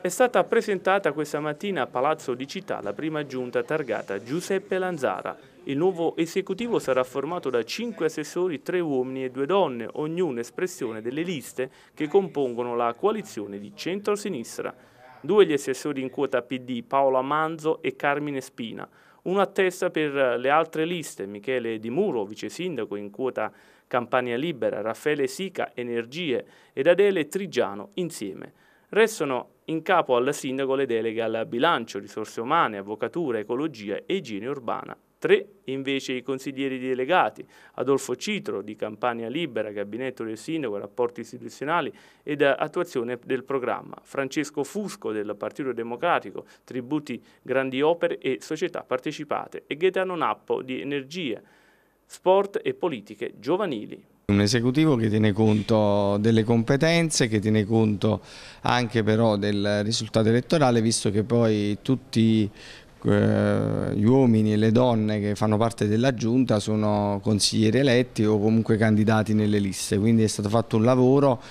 È stata presentata questa mattina a Palazzo di Città la prima giunta targata Giuseppe Lanzara. Il nuovo esecutivo sarà formato da cinque assessori, tre uomini e due donne, ognuno espressione delle liste che compongono la coalizione di centro-sinistra. Due gli assessori in quota PD, Paola Manzo e Carmine Spina. Uno a testa per le altre liste, Michele Di Muro, vice sindaco in quota Campania Libera, Raffaele Sica, Energie ed Adele Trigiano insieme. Restano in capo al sindaco le deleghe al bilancio, risorse umane, avvocatura, ecologia e igiene urbana. Tre invece i consiglieri delegati, Adolfo Citro di Campania Libera, Gabinetto del Sindaco, Rapporti Istituzionali ed Attuazione del Programma, Francesco Fusco del Partito Democratico, Tributi Grandi Opere e Società Partecipate e Gaetano Nappo di Energia, Sport e Politiche Giovanili. Un esecutivo che tiene conto delle competenze, che tiene conto anche però del risultato elettorale, visto che poi tutti eh, gli uomini e le donne che fanno parte della giunta sono consiglieri eletti o comunque candidati nelle liste, quindi è stato fatto un lavoro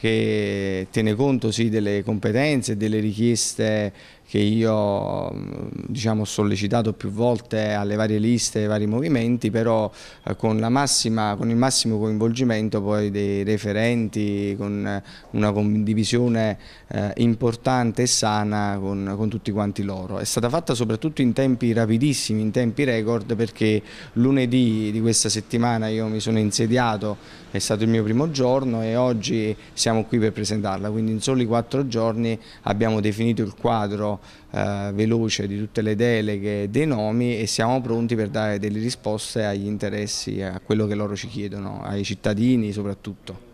che tiene conto sì, delle competenze e delle richieste che io mm, diciamo, ho sollecitato più volte alle varie liste, ai vari movimenti, però eh, con, massima, con il massimo coinvolgimento poi dei referenti, con eh, una condivisione eh, importante e sana con, con, tutti quanti loro. È stata fatta soprattutto in tempi rapidissimi, in tempi record, perché lunedì di questa settimana io mi sono insediato, è stato il mio primo giorno e oggi siamo qui per presentarla, quindi in soli quattro giorni abbiamo definito il quadro eh, veloce di tutte le deleghe e dei nomi e siamo pronti per dare delle risposte agli interessi, a quello che loro ci chiedono, ai cittadini soprattutto.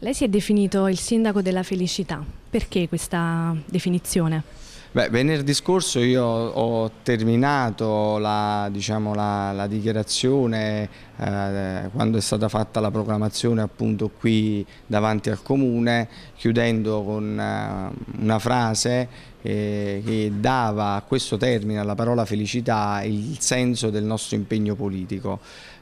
Lei si è definito il sindaco della felicità, perché questa definizione? Beh, venerdì scorso io ho terminato la, diciamo, la, la dichiarazione eh, quando è stata fatta la proclamazione appunto qui davanti al comune chiudendo con eh, una frase eh, che dava a questo termine, alla parola felicità, il senso del nostro impegno politico.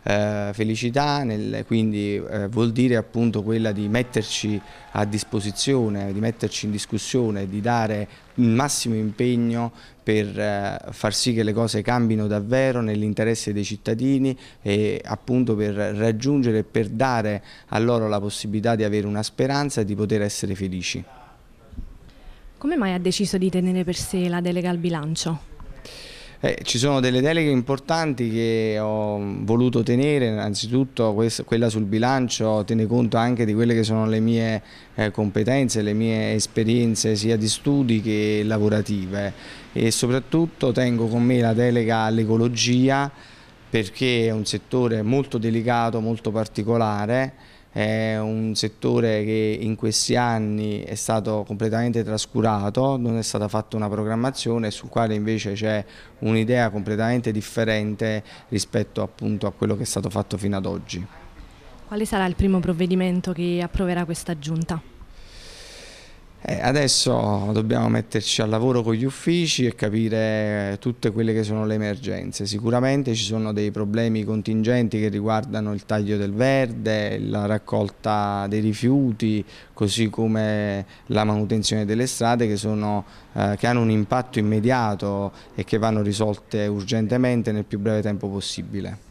Eh, felicità nel, quindi eh, vuol dire appunto quella di metterci a disposizione, di metterci in discussione, di dare il massimo impegno per eh, far sì che le cose cambino davvero nell'interesse dei cittadini e appunto per raggiungere e per dare a loro la possibilità di avere una speranza e di poter essere felici. Come mai ha deciso di tenere per sé la delega al bilancio? Eh, ci sono delle deleghe importanti che ho voluto tenere, innanzitutto quella sul bilancio tiene conto anche di quelle che sono le mie eh, competenze, le mie esperienze sia di studi che lavorative e soprattutto tengo con me la delega all'ecologia perché è un settore molto delicato, molto particolare è un settore che in questi anni è stato completamente trascurato, non è stata fatta una programmazione sul quale invece c'è un'idea completamente differente rispetto appunto a quello che è stato fatto fino ad oggi. Quale sarà il primo provvedimento che approverà questa giunta? Eh, adesso dobbiamo metterci al lavoro con gli uffici e capire tutte quelle che sono le emergenze. Sicuramente ci sono dei problemi contingenti che riguardano il taglio del verde, la raccolta dei rifiuti, così come la manutenzione delle strade che, sono, eh, che hanno un impatto immediato e che vanno risolte urgentemente nel più breve tempo possibile.